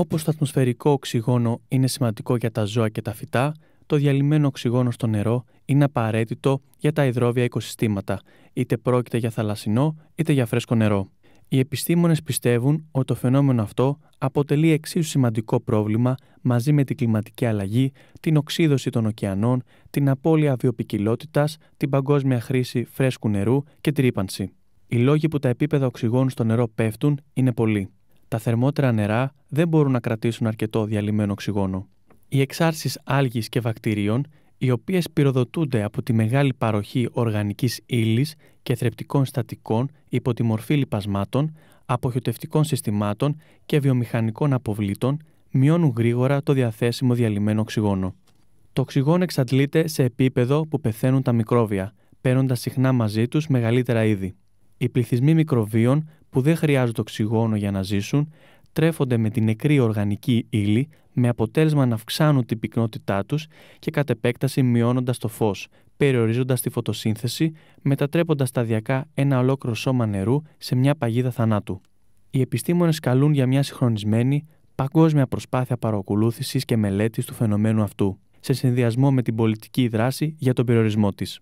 Όπως το ατμοσφαιρικό οξυγόνο είναι σημαντικό για τα ζώα και τα φυτά, το διαλυμένο οξυγόνο στο νερό είναι απαραίτητο για τα υδρόβια οικοσυστήματα, είτε πρόκειται για θαλασσινό είτε για φρέσκο νερό. Οι επιστήμονες πιστεύουν ότι το φαινόμενο αυτό αποτελεί εξίσου σημαντικό πρόβλημα μαζί με την κλιματική αλλαγή, την οξύδωση των ωκεανών, την απώλεια βιοπικιλότητας, την παγκόσμια χρήση φρέσκου νερού και τη ρήπανση. Οι λόγοι που τα επίπεδα οξυγόνου στο νερό πέφτουν είναι πολλοί τα θερμότερα νερά δεν μπορούν να κρατήσουν αρκετό διαλυμένο οξυγόνο. Οι εξάρσεις άλγης και βακτηρίων, οι οποίες πυροδοτούνται από τη μεγάλη παροχή οργανικής ύλης και θρεπτικών στατικών υπό τη μορφή λιπασμάτων, αποχιωτευτικών συστημάτων και βιομηχανικών αποβλήτων, μειώνουν γρήγορα το διαθέσιμο διαλυμένο οξυγόνο. Το οξυγόνο εξαντλείται σε επίπεδο που πεθαίνουν τα μικρόβια, παίρνοντας συχνά μαζί τους μεγαλύτερα είδη. Οι πληθυσμοί μικροβίων που δεν χρειάζονται οξυγόνο για να ζήσουν, τρέφονται με την νεκρή οργανική ύλη με αποτέλεσμα να αυξάνουν την πυκνότητά τους και κατ' επέκταση μειώνοντας το φως, περιορίζοντας τη φωτοσύνθεση, μετατρέποντας σταδιακά ένα ολόκληρο σώμα νερού σε μια παγίδα θανάτου. Οι επιστήμονες καλούν για μια συγχρονισμένη, παγκόσμια προσπάθεια παρακολούθησης και μελέτης του φαινομένου αυτού, σε συνδυασμό με την πολιτική δράση για τον περιορισμό της.